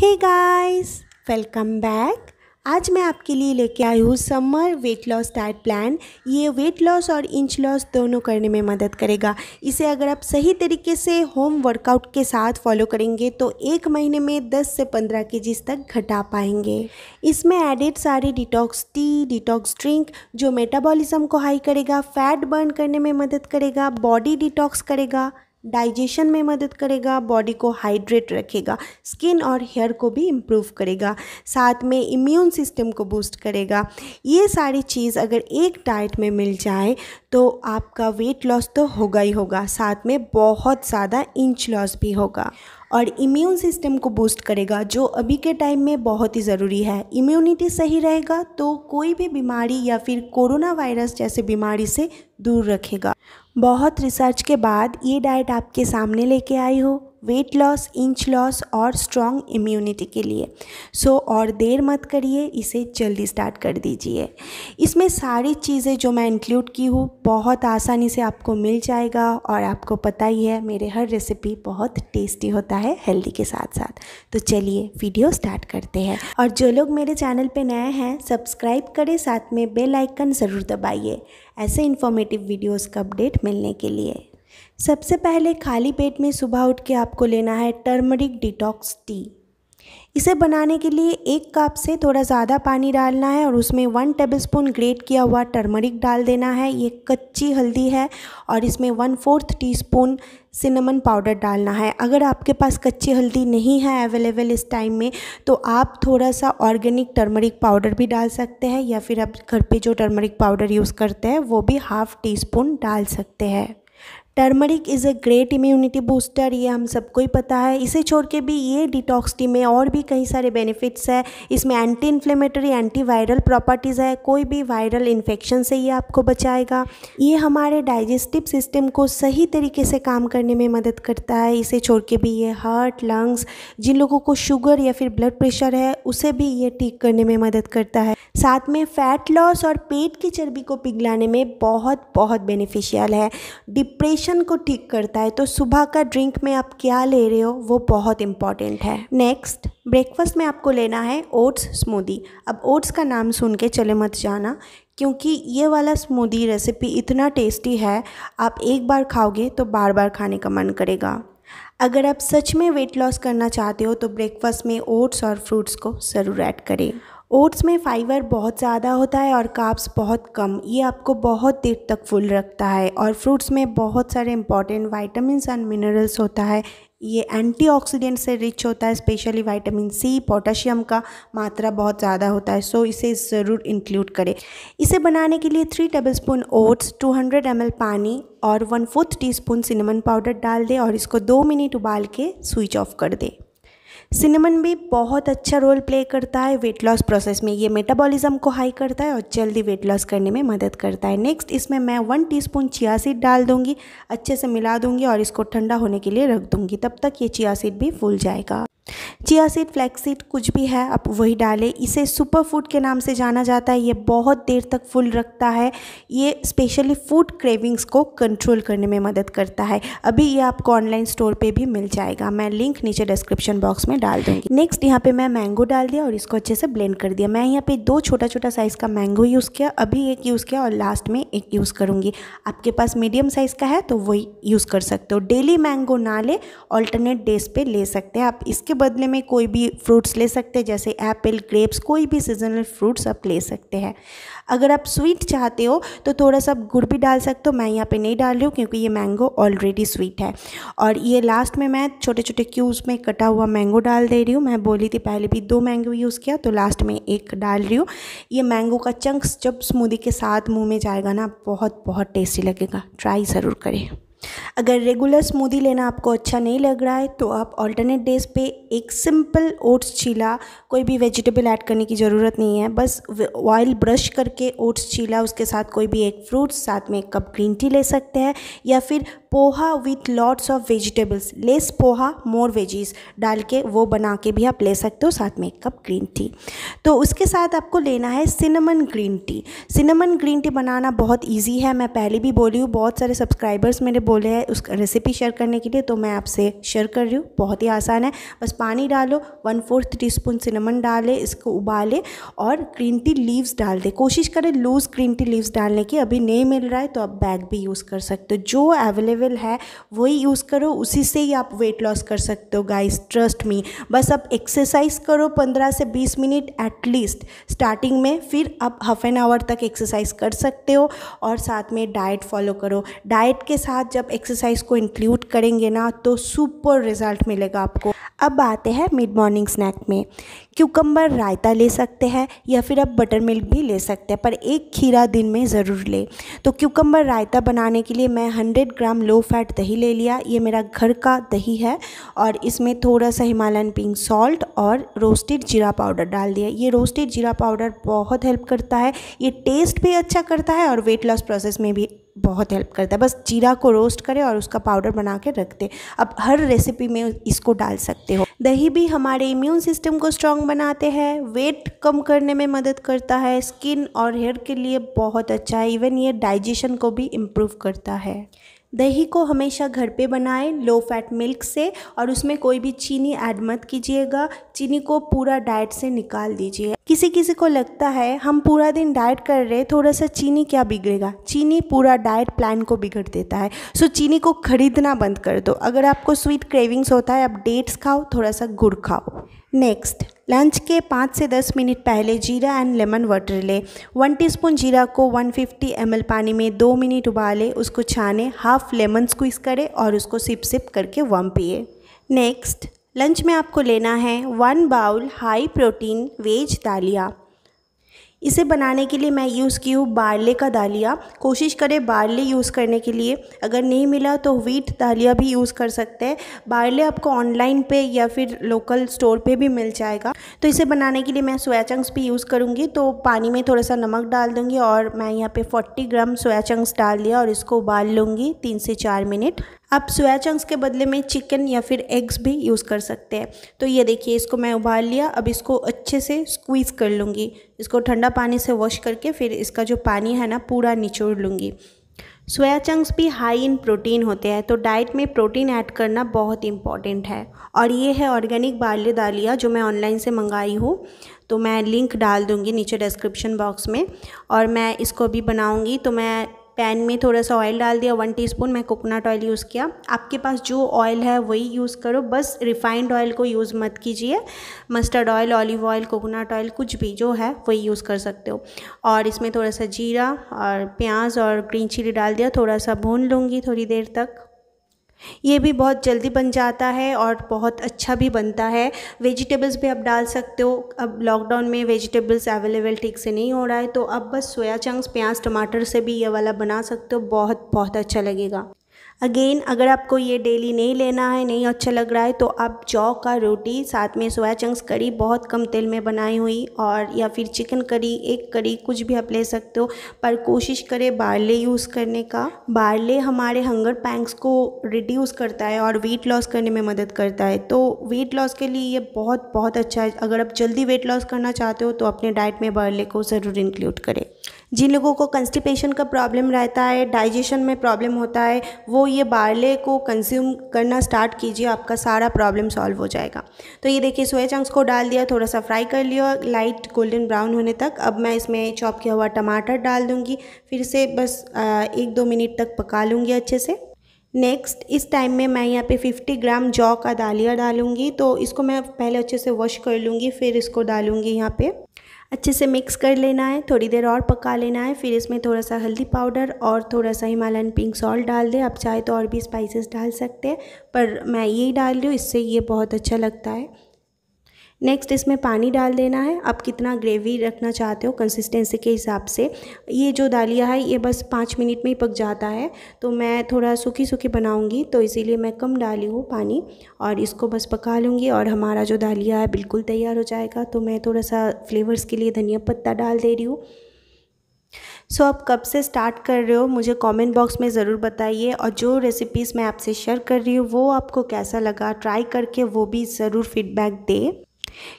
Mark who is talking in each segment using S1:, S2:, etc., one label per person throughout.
S1: hey guys welcome back आज मैं आपके लिए लेके आई हूँ summer weight loss diet plan ये वेट लॉस और इंच लॉस दोनों करने में मदद करेगा इसे अगर आप सही तरीके से होम वर्कआउट के साथ फॉलो करेंगे तो एक महीने में 10 से 15 के तक घटा पाएंगे इसमें एडेड सारे डिटॉक्स टी डिटॉक्स ड्रिंक जो मेटाबॉलिज्म को हाई करेगा फैट बर्न करने में मदद करेगा बॉडी डिटॉक्स करेगा डाइजेशन में मदद करेगा बॉडी को हाइड्रेट रखेगा स्किन और हेयर को भी इम्प्रूव करेगा साथ में इम्यून सिस्टम को बूस्ट करेगा ये सारी चीज़ अगर एक डाइट में मिल जाए तो आपका वेट लॉस तो होगा ही होगा साथ में बहुत ज़्यादा इंच लॉस भी होगा और इम्यून सिस्टम को बूस्ट करेगा जो अभी के टाइम में बहुत ही ज़रूरी है इम्यूनिटी सही रहेगा तो कोई भी बीमारी या फिर कोरोना वायरस जैसे बीमारी से दूर रखेगा बहुत रिसर्च के बाद ये डाइट आपके सामने लेके आई हूँ वेट लॉस इंच लॉस और स्ट्रॉन्ग इम्यूनिटी के लिए सो so, और देर मत करिए इसे जल्दी स्टार्ट कर दीजिए इसमें सारी चीज़ें जो मैं इंक्लूड की हूँ बहुत आसानी से आपको मिल जाएगा और आपको पता ही है मेरे हर रेसिपी बहुत टेस्टी होता है हेल्दी के साथ साथ तो चलिए वीडियो स्टार्ट करते हैं और जो लोग मेरे चैनल पर नए हैं सब्सक्राइब करें साथ में बेलाइकन ज़रूर दबाइए ऐसे इन्फॉर्मेटिव वीडियोज़ का अपडेट मिलने के लिए सबसे पहले खाली पेट में सुबह उठ के आपको लेना है टर्मरिक डिटॉक्स टी इसे बनाने के लिए एक कप से थोड़ा ज़्यादा पानी डालना है और उसमें वन टेबलस्पून ग्रेट किया हुआ टर्मरिक डाल देना है ये कच्ची हल्दी है और इसमें one fourth teaspoon cinnamon powder डालना है अगर आपके पास कच्ची हल्दी नहीं है अवेलेबल इस टाइम में तो आप थोड़ा सा ऑर्गेनिक टर्मरिक पाउडर भी डाल सकते हैं या फिर आप घर पर जो टर्मरिक पाउडर यूज़ करते हैं वो भी हाफ़ टी स्पून डाल सकते हैं turmeric is a great immunity booster ये हम सबको ही पता है इसे छोड़ के भी ये डिटॉक्स टी में और भी कई सारे बेनिफिट्स है इसमें anti inflammatory anti viral properties है कोई भी वायरल इन्फेक्शन से ये आपको बचाएगा ये हमारे डाइजेस्टिव सिस्टम को सही तरीके से काम करने में मदद करता है इसे छोड़ के भी ये हार्ट लंग्स जिन लोगों को शुगर या फिर ब्लड प्रेशर है उसे भी ये ठीक करने में मदद करता है साथ में फैट लॉस और पेट की चर्बी को पिघलाने में बहुत बहुत बेनिफिशियल है डिप्रेशन डाइजेशन को ठीक करता है तो सुबह का ड्रिंक में आप क्या ले रहे हो वो बहुत इंपॉर्टेंट है नेक्स्ट ब्रेकफास्ट में आपको लेना है ओट्स स्मूदी अब ओट्स का नाम सुन के चले मत जाना क्योंकि ये वाला स्मूदी रेसिपी इतना टेस्टी है आप एक बार खाओगे तो बार बार खाने का मन करेगा अगर आप सच में वेट लॉस करना चाहते हो तो ब्रेकफास्ट में ओट्स और फ्रूट्स को ज़रूर ऐड करें ओट्स में फाइबर बहुत ज़्यादा होता है और काप्स बहुत कम ये आपको बहुत देर तक फुल रखता है और फ्रूट्स में बहुत सारे इंपॉर्टेंट वाइटामस एंड मिनरल्स होता है ये एंटीऑक्सीडेंट से रिच होता है स्पेशली विटामिन सी पोटेशियम का मात्रा बहुत ज़्यादा होता है सो इसे ज़रूर इंक्लूड करें इसे बनाने के लिए थ्री टेबलस्पून ओट्स 200 एम पानी और one fourth teaspoon cinnamon powder डाल दें और इसको दो मिनट उबाल के स्विच ऑफ कर दें सिनेमन भी बहुत अच्छा रोल प्ले करता है वेट लॉस प्रोसेस में ये मेटाबॉलिज्म को हाई करता है और जल्दी वेट लॉस करने में मदद करता है नेक्स्ट इसमें मैं वन टीस्पून चिया सीड डाल दूंगी अच्छे से मिला दूंगी और इसको ठंडा होने के लिए रख दूंगी तब तक ये चिया सीड भी फूल जाएगा चिया सीड फ्लैक्स सीड कुछ भी है आप वही डालें इसे सुपर फूड के नाम से जाना जाता है ये बहुत देर तक फुल रखता है ये स्पेशली फूड क्रेविंग्स को कंट्रोल करने में मदद करता है अभी ये आपको ऑनलाइन स्टोर पे भी मिल जाएगा मैं लिंक नीचे डिस्क्रिप्शन बॉक्स में डाल दूँगी नेक्स्ट यहाँ पर मैं मैंगो डाल दिया और इसको अच्छे से ब्लेंड कर दिया मैं यहाँ पर दो छोटा छोटा साइज़ का मैंगो यूज़ किया अभी एक यूज़ किया और लास्ट में एक यूज़ करूँगी आपके पास मीडियम साइज़ का है तो वही यूज़ कर सकते हो डेली मैंगो ना ले ऑल्टरनेट डेज पर ले सकते हैं आप इसके बदले में कोई भी फ्रूट्स ले सकते हैं जैसे एप्पल ग्रेप्स कोई भी सीजनल फ्रूट्स आप ले सकते हैं अगर आप स्वीट चाहते हो तो थोड़ा सा गुड़ भी डाल सकते हो मैं यहाँ पे नहीं डाल रही हूँ क्योंकि ये मैंगो ऑलरेडी स्वीट है और ये लास्ट में मैं छोटे छोटे क्यूब्स में कटा हुआ मैंगो डाल दे रही हूँ मैं बोली थी पहले भी दो मैंगो यूज़ किया तो लास्ट में एक डाल रही हूँ ये मैंगो का चंक्स जब स्मूदी के साथ मुँह में जाएगा ना बहुत बहुत टेस्टी लगेगा ट्राई ज़रूर करें अगर रेगुलर स्मूदी लेना आपको अच्छा नहीं लग रहा है तो आप ऑल्टरनेट डेज पे एक सिंपल ओट्स छीला कोई भी वेजिटेबल ऐड करने की ज़रूरत नहीं है बस ऑयल ब्रश करके ओट्स छीला उसके साथ कोई भी एक फ्रूट्स साथ में एक कप ग्रीन टी ले सकते हैं या फिर poha with lots of vegetables less poha more veggies डाल के वो बना के भी आप ले सकते हो साथ में एक कप ग्रीन टी तो उसके साथ आपको लेना है cinnamon green tea cinnamon green tea बनाना बहुत ईजी है मैं पहले भी बोली हूँ बहुत सारे सब्सक्राइबर्स मेरे बोले हैं उस रेसिपी शेयर करने के लिए तो मैं आपसे शेयर कर रही हूँ बहुत ही आसान है बस पानी डालो one fourth teaspoon cinnamon डालें इसको उबाले और ग्रीन टी लीव्स डाल दें कोशिश करें लूज़ ग्रीन टी लीव्स डालने की अभी नहीं मिल रहा है तो आप बैग भी यूज़ कर सकते हो जो अवेलेबल एवेलेबल है वही यूज़ करो उसी से ही आप वेट लॉस कर सकते हो गाइस ट्रस्ट मी बस आप एक्सरसाइज करो पंद्रह से बीस मिनट एटलीस्ट स्टार्टिंग में फिर आप हाफ एन आवर तक एक्सरसाइज कर सकते हो और साथ में डाइट फॉलो करो डाइट के साथ जब एक्सरसाइज को इंक्लूड करेंगे ना तो सुपर रिजल्ट मिलेगा आपको अब आते हैं मिड मॉर्निंग स्नैक में क्यूकम्बर रायता ले सकते हैं या फिर आप बटर मिल्क भी ले सकते हैं पर एक खीरा दिन में ज़रूर ले तो क्यूकम्बर रायता बनाने के लिए मैं 100 ग्राम लो फैट दही ले लिया ये मेरा घर का दही है और इसमें थोड़ा सा हिमालयन पिंक सॉल्ट और रोस्टेड जीरा पाउडर डाल दिया ये रोस्टेड जीरा पाउडर बहुत हेल्प करता है ये टेस्ट भी अच्छा करता है और वेट लॉस प्रोसेस में भी बहुत हेल्प करता है बस जीरा को रोस्ट करें और उसका पाउडर बना के रख दें अब हर रेसिपी में इसको डाल सकते हो दही भी हमारे इम्यून सिस्टम को स्ट्रांग बनाते हैं वेट कम करने में मदद करता है स्किन और हेयर के लिए बहुत अच्छा है इवन ये डाइजेशन को भी इम्प्रूव करता है दही को हमेशा घर पे बनाएं लो फैट मिल्क से और उसमें कोई भी चीनी ऐड मत कीजिएगा चीनी को पूरा डाइट से निकाल दीजिए किसी किसी को लगता है हम पूरा दिन डाइट कर रहे थोड़ा सा चीनी क्या बिगड़ेगा चीनी पूरा डाइट प्लान को बिगड़ देता है सो चीनी को खरीदना बंद कर दो अगर आपको स्वीट क्रेविंग्स होता है आप डेट्स खाओ थोड़ा सा गुड़ खाओ नेक्स्ट लंच के पाँच से दस मिनट पहले जीरा एंड लेमन वाटर ले वन टीस्पून जीरा को 150 फिफ्टी पानी में दो मिनट उबाले उसको छाने हाफ लेमन स्क्वीज़ करें और उसको सिप सिप करके वम पिए नेक्स्ट लंच में आपको लेना है one bowl high protein veg दालिया इसे बनाने के लिए मैं यूज़ की हूँ बारले का दालिया कोशिश करें बारले यूज़ करने के लिए अगर नहीं मिला तो व्हीट दालिया भी यूज़ कर सकते हैं बारले आपको ऑनलाइन पे या फिर लोकल स्टोर पे भी मिल जाएगा तो इसे बनाने के लिए मैं सोया चंक्स भी यूज़ करूँगी तो पानी में थोड़ा सा नमक डाल दूँगी और मैं यहाँ पर फोर्टी ग्राम सोया चंक्स डाल दिया और इसको उबाल लूँगी तीन से चार मिनट आप सोया चंक्स के बदले में चिकन या फिर एग्स भी यूज़ कर सकते हैं तो ये देखिए इसको मैं उबाल लिया अब इसको अच्छे से स्क्वीज़ कर लूँगी इसको ठंडा पानी से वॉश करके फिर इसका जो पानी है ना पूरा निचोड़ लूँगी सोया चंक्स भी हाई इन प्रोटीन होते हैं तो डाइट में प्रोटीन ऐड करना बहुत इंपॉर्टेंट है और ये है ऑर्गेनिक बाल्य दालिया जो मैं ऑनलाइन से मंगाई हूँ तो मैं लिंक डाल दूँगी नीचे डिस्क्रिप्शन बॉक्स में और मैं इसको भी बनाऊँगी तो मैं पैन में थोड़ा सा ऑयल डाल दिया वन टीस्पून मैं कोकोनट ऑयल यूज़ किया आपके पास जो ऑयल है वही यूज़ करो बस रिफाइंड ऑयल को यूज़ मत कीजिए mustard oil olive oil coconut oil कुछ भी जो है वही यूज़ कर सकते हो और इसमें थोड़ा सा जीरा और प्याज और ग्रीन चिली डाल दिया थोड़ा सा भून लूँगी थोड़ी देर तक ये भी बहुत जल्दी बन जाता है और बहुत अच्छा भी बनता है वेजिटेबल्स भी आप डाल सकते हो अब लॉकडाउन में वेजिटेबल्स अवेलेबल ठीक से नहीं हो रहा है तो अब बस सोया चंक्स प्याज टमाटर से भी ये वाला बना सकते हो बहुत बहुत अच्छा लगेगा अगेन अगर आपको ये डेली नहीं लेना है नहीं अच्छा लग रहा है तो आप जौ का रोटी साथ में सोया चंक्स करी बहुत कम तेल में बनाई हुई और या फिर चिकन करी एक करी कुछ भी आप ले सकते हो पर कोशिश करें बारले यूज़ करने का बारले हमारे हंगर पैंक्स को रिड्यूस करता है और वेट लॉस करने में मदद करता है तो वेट लॉस के लिए ये बहुत बहुत अच्छा है अगर आप जल्दी वेट लॉस करना चाहते हो तो अपने डाइट में बारले को ज़रूर इंक्लूड करें जिन लोगों को कंस्टिपेशन का प्रॉब्लम रहता है डाइजेशन में प्रॉब्लम होता है वो ये बारले को कंज्यूम करना स्टार्ट कीजिए आपका सारा प्रॉब्लम सॉल्व हो जाएगा तो ये देखिए सोया चंक्स को डाल दिया थोड़ा सा फ्राई कर लिया लाइट गोल्डन ब्राउन होने तक अब मैं इसमें चॉप किया हुआ टमाटर डाल दूँगी फिर से बस एक दो मिनट तक पका लूँगी अच्छे से नेक्स्ट इस टाइम में मैं यहाँ पे 50 ग्राम जौ का दालिया डालूँगी तो इसको मैं पहले अच्छे से वॉश कर लूँगी फिर इसको डालूँगी यहाँ पे अच्छे से मिक्स कर लेना है थोड़ी देर और पका लेना है फिर इसमें थोड़ा सा हल्दी पाउडर और थोड़ा सा हिमालयन पिंक सॉल्ट डाल दें आप चाहे तो और भी स्पाइसेस डाल सकते हैं पर मैं यही डाल रही हूँ इससे ये बहुत अच्छा लगता है नेक्स्ट इसमें पानी डाल देना है आप कितना ग्रेवी रखना चाहते हो कंसिस्टेंसी के हिसाब से ये जो दालिया है ये बस पाँच मिनट में ही पक जाता है तो मैं थोड़ा सूखी सूखी बनाऊँगी तो इसीलिए मैं कम डाली हूँ पानी और इसको बस पका लूँगी और हमारा जो दालिया है बिल्कुल तैयार हो जाएगा तो मैं थोड़ा सा फ्लेवर्स के लिए धनिया पत्ता डाल दे रही हूँ सो so, आप कब से स्टार्ट कर रहे हो मुझे कमेंट बॉक्स में ज़रूर बताइए और जो रेसिपीज़ मैं आपसे शेयर कर रही हूँ वो आपको कैसा लगा ट्राई करके वो भी ज़रूर फीडबैक दे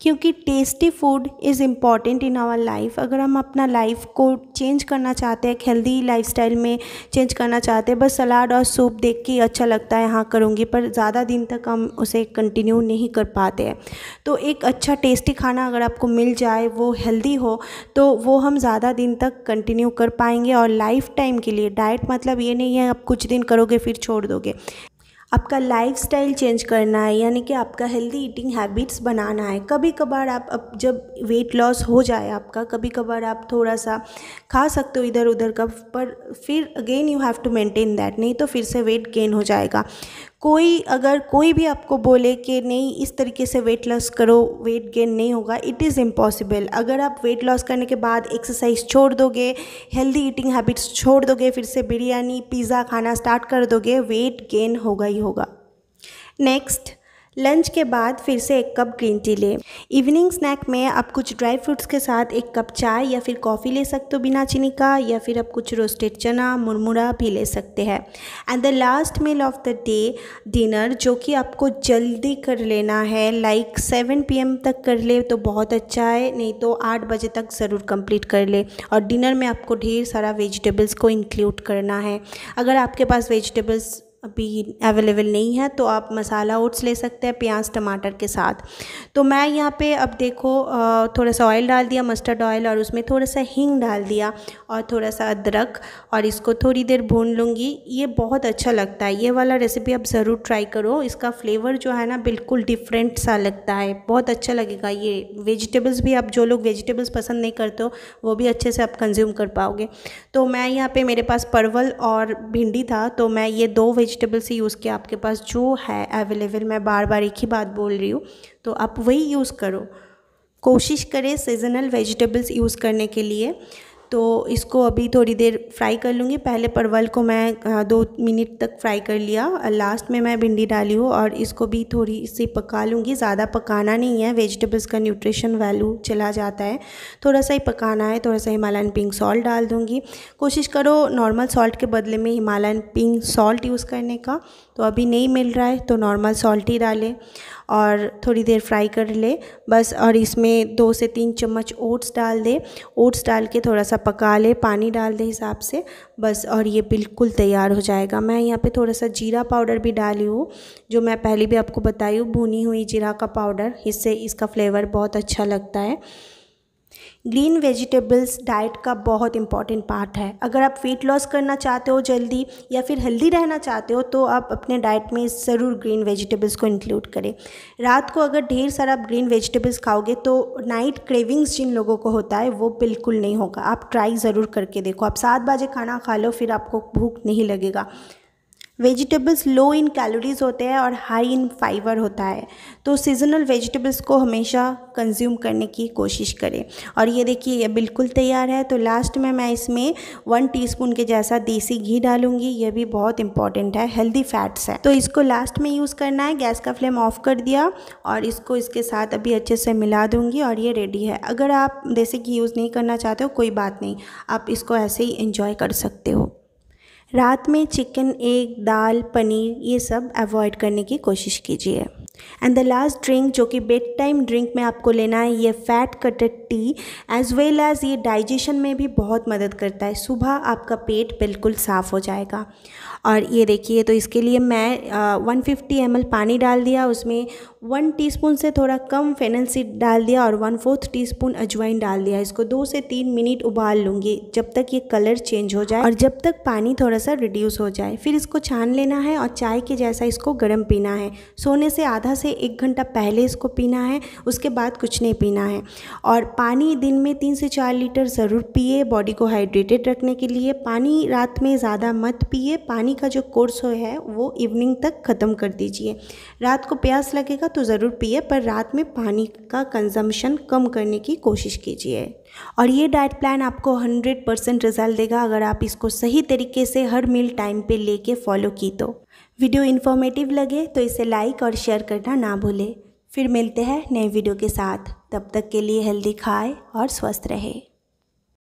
S1: क्योंकि tasty food is important in our life अगर हम अपना लाइफ को चेंज करना चाहते हैं एक हेल्दी लाइफस्टाइल में चेंज करना चाहते हैं बस सलाद और सूप देख के अच्छा लगता है हाँ करूँगी पर ज़्यादा दिन तक हम उसे कंटिन्यू नहीं कर पाते हैं तो एक अच्छा टेस्टी खाना अगर आपको मिल जाए वो हेल्दी हो तो वो हम ज़्यादा दिन तक कंटिन्यू कर पाएंगे और लाइफ टाइम के लिए डाइट मतलब ये नहीं है आप कुछ दिन करोगे फिर छोड़ दोगे आपका लाइफ स्टाइल चेंज करना है यानी कि आपका हेल्दी ईटिंग हैबिट्स बनाना है कभी कभार आप अब जब वेट लॉस हो जाए आपका कभी कभार आप थोड़ा सा खा सकते हो इधर उधर का पर फिर again you have to maintain that नहीं तो फिर से वेट गेन हो जाएगा कोई अगर कोई भी आपको बोले कि नहीं इस तरीके से वेट लॉस करो वेट गेन नहीं होगा इट इज़ इम्पॉसिबल अगर आप वेट लॉस करने के बाद एक्सरसाइज छोड़ दोगे हेल्दी ईटिंग हैबिट्स छोड़ दोगे फिर से बिरयानी पिज़्ज़ा खाना स्टार्ट कर दोगे वेट गेन होगा ही होगा नेक्स्ट लंच के बाद फिर से एक कप ग्रीन टी लें इवनिंग स्नैक में आप कुछ ड्राई फ्रूट्स के साथ एक कप चाय या फिर कॉफ़ी ले सकते हो बिना चीनी का या फिर आप कुछ रोस्टेड चना मुरमुरा भी ले सकते हैं and the last meal of the day dinner जो कि आपको जल्दी कर लेना है लाइक सेवन पी तक कर ले तो बहुत अच्छा है नहीं तो आठ बजे तक ज़रूर कम्प्लीट कर ले और डिनर में आपको ढेर सारा वेजिटेबल्स को इंक्लूड करना है अगर आपके पास वेजिटेबल्स अभी अवेलेबल नहीं है तो आप मसाला ओट्स ले सकते हैं प्याज टमाटर के साथ तो मैं यहाँ पे अब देखो थोड़ा सा ऑयल डाल दिया मस्टर्ड ऑयल और उसमें थोड़ा सा हींग डाल दिया और थोड़ा सा अदरक और इसको थोड़ी देर भून लूँगी ये बहुत अच्छा लगता है ये वाला रेसिपी आप ज़रूर ट्राई करो इसका फ्लेवर जो है ना बिल्कुल डिफरेंट सा लगता है बहुत अच्छा लगेगा ये वेजिटेबल्स भी आप जो लोग वेजिटेबल्स पसंद नहीं करते हो वो भी अच्छे से आप कंज्यूम कर पाओगे तो मैं यहाँ पर मेरे पास परवल और भिंडी था तो मैं ये दो वेज वेजिटेबल्स ही यूज़ किया आपके पास जो है अवेलेबल मैं बार बार एक ही बात बोल रही हूँ तो आप वही यूज़ करो कोशिश करें सीजनल वेजिटेबल्स यूज़ करने के लिए तो इसको अभी थोड़ी देर फ्राई कर लूँगी पहले परवल को मैं दो मिनट तक फ्राई कर लिया लास्ट में मैं भिंडी डाली हूँ और इसको भी थोड़ी सी पका लूँगी ज़्यादा पकाना नहीं है वेजिटेबल्स का न्यूट्रिशन वैल्यू चला जाता है थोड़ा सा ही पकाना है थोड़ा सा हिमालयन पिंक सॉल्ट डाल दूँगी कोशिश करो नॉर्मल सॉल्ट के बदले में हिमालयन पिंक सॉल्ट यूज़ करने का तो अभी नहीं मिल रहा है तो नॉर्मल सॉल्ट ही डालें और थोड़ी देर फ्राई कर ले बस और इसमें दो से तीन चम्मच ओट्स डाल दे ओट्स डाल के थोड़ा सा पका ले पानी डाल दे हिसाब से बस और ये बिल्कुल तैयार हो जाएगा मैं यहाँ पे थोड़ा सा जीरा पाउडर भी डाली हूँ जो मैं पहले भी आपको बताई हूँ भुनी हुई जीरा का पाउडर इससे इसका फ्लेवर बहुत अच्छा लगता है ग्रीन वेजिटेबल्स डाइट का बहुत इंपॉर्टेंट पार्ट है अगर आप वेट लॉस करना चाहते हो जल्दी या फिर हेल्दी रहना चाहते हो तो आप अपने डाइट में ज़रूर ग्रीन वेजिटेबल्स को इंक्लूड करें रात को अगर ढेर सारा आप ग्रीन वेजिटेबल्स खाओगे तो नाइट क्रेविंग्स जिन लोगों को होता है वो बिल्कुल नहीं होगा आप ट्राई ज़रूर करके देखो आप सात बजे खाना खा लो फिर आपको भूख नहीं लगेगा वेजिटेबल्स लो इन कैलोरीज़ होते हैं और हाई इन फाइबर होता है तो सीजनल वेजिटेबल्स को हमेशा कंज्यूम करने की कोशिश करें और ये देखिए ये बिल्कुल तैयार है तो लास्ट में मैं इसमें वन टीस्पून के जैसा देसी घी डालूंगी ये भी बहुत इंपॉर्टेंट है हेल्दी फैट्स है तो इसको लास्ट में यूज़ करना है गैस का फ्लेम ऑफ कर दिया और इसको इसके साथ अभी अच्छे से मिला दूँगी और ये रेडी है अगर आप देसी घी यूज़ नहीं करना चाहते हो कोई बात नहीं आप इसको ऐसे ही इंजॉय कर सकते हो रात में चिकन एग दाल पनीर ये सब अवॉइड करने की कोशिश कीजिए एंड द लास्ट ड्रिंक जो कि बेड टाइम ड्रिंक में आपको लेना है ये fat cutter tea as well as ये डाइजेशन में भी बहुत मदद करता है सुबह आपका पेट बिल्कुल साफ़ हो जाएगा और ये देखिए तो इसके लिए मैं वन फिफ्टी एम पानी डाल दिया उसमें वन टीस्पून से थोड़ा कम फेनल सीड डाल दिया और वन फोर्थ टीस्पून अजवाइन डाल दिया इसको दो से तीन मिनट उबाल लूँगी जब तक ये कलर चेंज हो जाए और जब तक पानी थोड़ा सा रिड्यूस हो जाए फिर इसको छान लेना है और चाय के जैसा इसको गर्म पीना है सोने से आधा से एक घंटा पहले इसको पीना है उसके बाद कुछ नहीं पीना है और पानी दिन में तीन से चार लीटर ज़रूर पिए बॉडी को हाइड्रेटेड रखने के लिए पानी रात में ज़्यादा मत पिए पानी पानी का जो कोर्स हो है वो इवनिंग तक ख़त्म कर दीजिए रात को प्यास लगेगा तो ज़रूर पिए पर रात में पानी का कंजम्पशन कम करने की कोशिश कीजिए और ये डाइट प्लान आपको 100 परसेंट रिजल्ट देगा अगर आप इसको सही तरीके से हर मील टाइम पे लेके फॉलो की तो वीडियो इन्फॉर्मेटिव लगे तो इसे लाइक और शेयर करना ना भूलें फिर मिलते हैं नए वीडियो के साथ तब तक के लिए हेल्दी खाए और स्वस्थ रहें